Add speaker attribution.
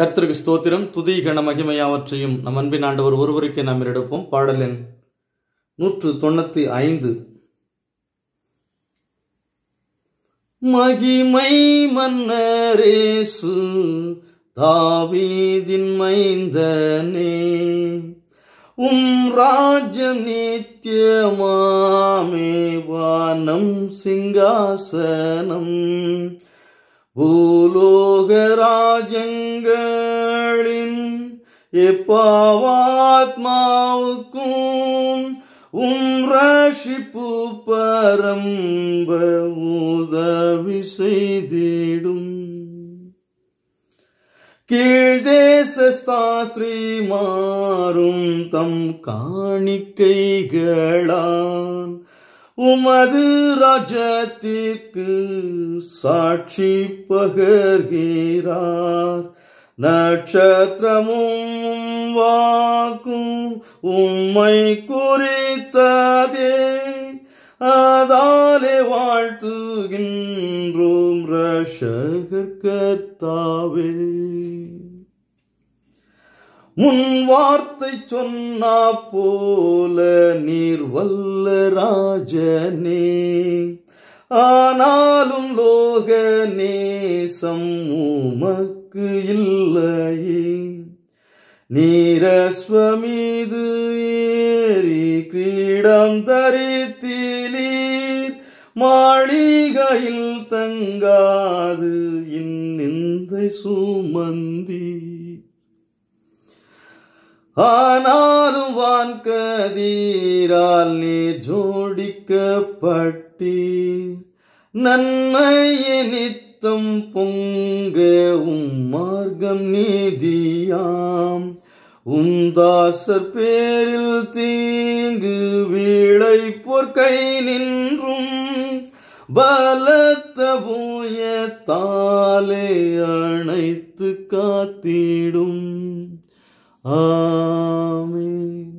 Speaker 1: கர்த்தருக்கு ஸ்தோத்திரம் துதி கன மகிமையாவற்றையும் நம் அன்பின் ஆண்டவர் ஒருவருக்கே நாம் எடுப்போம் பாடலின் நூற்று தொண்ணூத்தி ஐந்து மகிமை மன்னரேசு தாவீதின் மைந்தனே உம் ராஜ நித்தியமாமே வானம் சிங்காசனம் பூலோகராஜங்களின் எப்பாவாத்மாவுக்கும் உம் ரஷிப்பு பரம்ப உதவி செய்திடும் கீழ்தேசாஸ்திரி மாறும் தம் காணிக்கைகளான் உமது ராஜத்திற்கு சாட்சி பகர்கிறார் நட்சத்திரமும் வாக்கும் உம்மை குறித்ததே அதாலே வாழ்த்துகின்றோம் ரஷகர்கர்த்தாவே முன் வார்த்தை சொன்னா போல நீர் வல்ல ராஜனே ஆனாலும் லோக நேசம் உமக்கு இல்லையே நீரஸ்வமீது ஏறி கிரீடம் தரித்திலீர் மாளிகையில் தங்காது இந்த சுமந்தி ஆனாலும் வான்கதீரால் நீ ஜோடிக்கப்பட்டி நன்மையை நித்தம் பொங்க உம் மார்க்கம் நீதியாம் உந்தாசர் பேரில் தீங்கு வீழை பொற்கை நின்றும் பலத்த பூய தாலே அணைத்து காத்திடும் Amen.